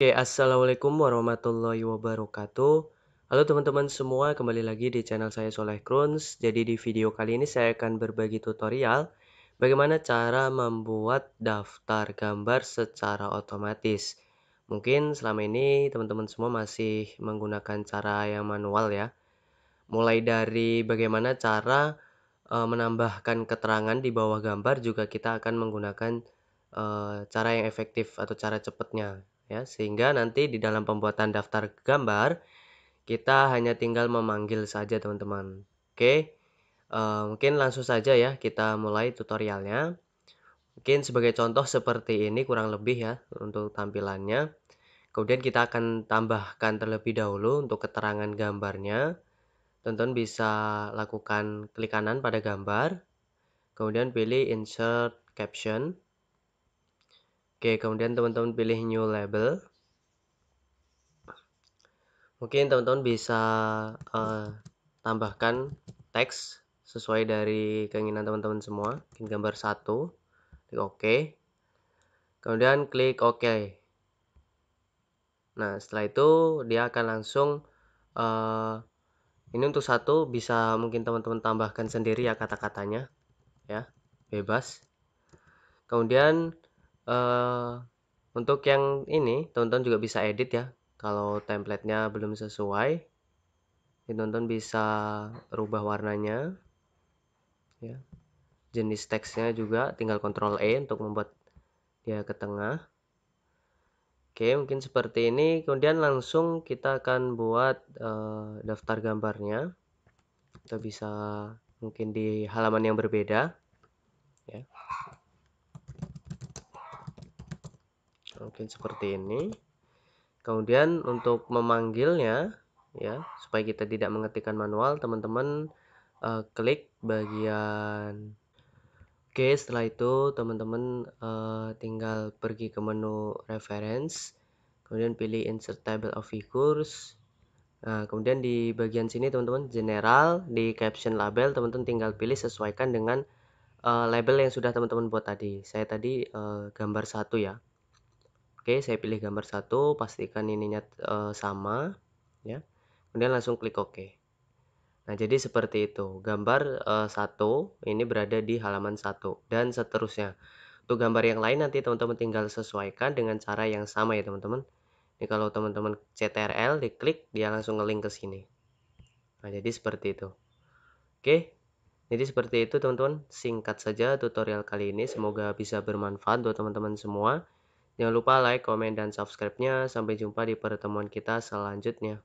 Oke, okay, assalamualaikum warahmatullahi wabarakatuh. Halo teman-teman semua, kembali lagi di channel saya Soleh Kruns. Jadi di video kali ini saya akan berbagi tutorial bagaimana cara membuat daftar gambar secara otomatis. Mungkin selama ini teman-teman semua masih menggunakan cara yang manual ya. Mulai dari bagaimana cara e, menambahkan keterangan di bawah gambar juga kita akan menggunakan e, cara yang efektif atau cara cepatnya ya sehingga nanti di dalam pembuatan daftar gambar kita hanya tinggal memanggil saja teman-teman oke e, mungkin langsung saja ya kita mulai tutorialnya mungkin sebagai contoh seperti ini kurang lebih ya untuk tampilannya kemudian kita akan tambahkan terlebih dahulu untuk keterangan gambarnya tonton bisa lakukan klik kanan pada gambar kemudian pilih insert caption Oke, kemudian teman-teman pilih new label. Mungkin teman-teman bisa uh, tambahkan teks sesuai dari keinginan teman-teman semua. Mungkin gambar satu, klik OK. Kemudian klik OK. Nah, setelah itu dia akan langsung uh, ini untuk satu bisa mungkin teman-teman tambahkan sendiri ya kata-katanya ya, bebas. Kemudian uh, untuk yang ini tonton juga bisa edit ya kalau templatenya belum sesuai ya tonton bisa rubah warnanya ya jenis teksnya juga tinggal kontrol E untuk membuat dia ke tengah oke mungkin seperti ini kemudian langsung kita akan buat uh, daftar gambarnya kita bisa mungkin di halaman yang berbeda ya mungkin seperti ini kemudian untuk memanggilnya ya supaya kita tidak mengetikkan manual teman-teman uh, klik bagian oke setelah itu teman-teman uh, tinggal pergi ke menu reference kemudian pilih insert table of figures Nah, kemudian di bagian sini teman-teman general di caption label teman-teman tinggal pilih sesuaikan dengan uh, label yang sudah teman-teman buat tadi. Saya tadi uh, gambar satu ya. Oke, saya pilih gambar satu, pastikan ininya e, sama, ya. Kemudian langsung klik OK. Nah, jadi seperti itu. Gambar e, satu ini berada di halaman satu dan seterusnya. Untuk gambar yang lain nanti teman-teman tinggal sesuaikan dengan cara yang sama ya teman-teman. Ini kalau teman-teman CTRL diklik, dia langsung nge-link ke sini. Nah, jadi seperti itu. Oke, jadi seperti itu teman-teman. Singkat saja tutorial kali ini. Semoga bisa bermanfaat buat teman-teman semua. Jangan lupa like, komen, dan subscribe-nya. Sampai jumpa di pertemuan kita selanjutnya.